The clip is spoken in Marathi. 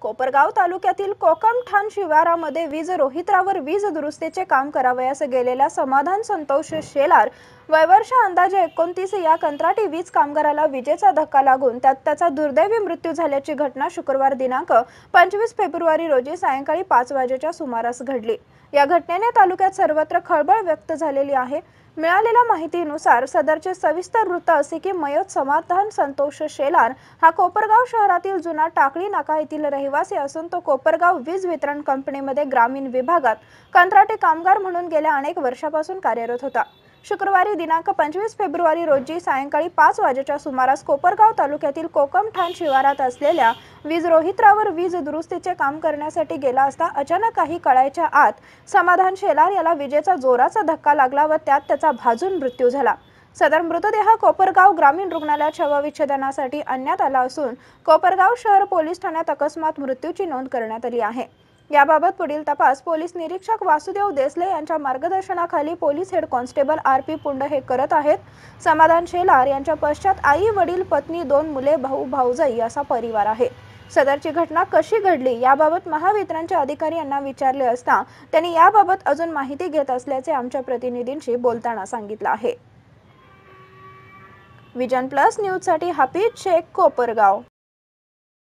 कोपरगाव तालुक्यातील कोकमठाण शिवारामध्ये वीज रोहित्रावर वीज दुरुस्तीचे काम करावयास गेलेल्या समाधान संतोष शेलार वयवर्ष अंदाजे एकोणतीस या कंत्राटी वीज कामगाराला विजेचा धक्का लागून त्यात त्याचा दुर्दैवी मृत्यू झाल्याची घटना शुक्रवार दिनांक पंचवीस फेब्रुवारी रोजी सायंकाळी पाच वाजेच्या सुमारास घडली या घटनेने तालुक्यात सर्वत्र खळबळ व्यक्त झालेली आहे मिळालेल्या माहितीनुसार सदरचे सविस्तर वृत्त असे की मयत समाधान संतोष शेलार हा कोपरगाव शहरातील जुना टाकळी नाका येथील रहिवासी असून तो कोपरगाव वीज वितरण कंपनीमध्ये ग्रामीण विभागात कंत्राटी कामगार म्हणून गेल्या अनेक वर्षापासून कार्यरत होता शुक्रवारी दिनांक 25 फेब्रुवारी रोजी सायंकाळी पाच वाजेच्या सुमारास कोपरगाव तालुक्यातील कोकमठाण शिवारात असलेल्या वीज रोहित्रावर वीज दुरुस्तीचे काम करण्यासाठी गेला असता अचानक काही कळायच्या आत समाधान शेलार याला विजेचा जोराचा धक्का लागला व त्यात त्याचा भाजून मृत्यू झाला सदर मृतदेह कोपरगाव ग्रामीण रुग्णालयात शवविच्छेदनासाठी आणण्यात आला असून कोपरगाव शहर पोलीस ठाण्यात अकस्मात मृत्यूची नोंद करण्यात आली आहे याबाबत पुढील तपास पोलीस निरीक्षक वासुदेव देसले यांच्या मार्गदर्शनाखाली police head constable R P Pund हे करत आहेत समाधान शेलार यांच्या पश्चात आई वडील पत्नी दोन मुले भाऊ भाऊजाई असा परिवार आहे सदरची घटना कशी घडली याबाबत महावितरणचे अधिकारी यांना विचारले असता त्यांनी याबाबत अजून माहिती घेत असल्याचे आमच्या प्रतिनिधींशी बोलताना सांगितलं आहे विजन प्लस न्यूजसाठी हापी शेख कोपरगाव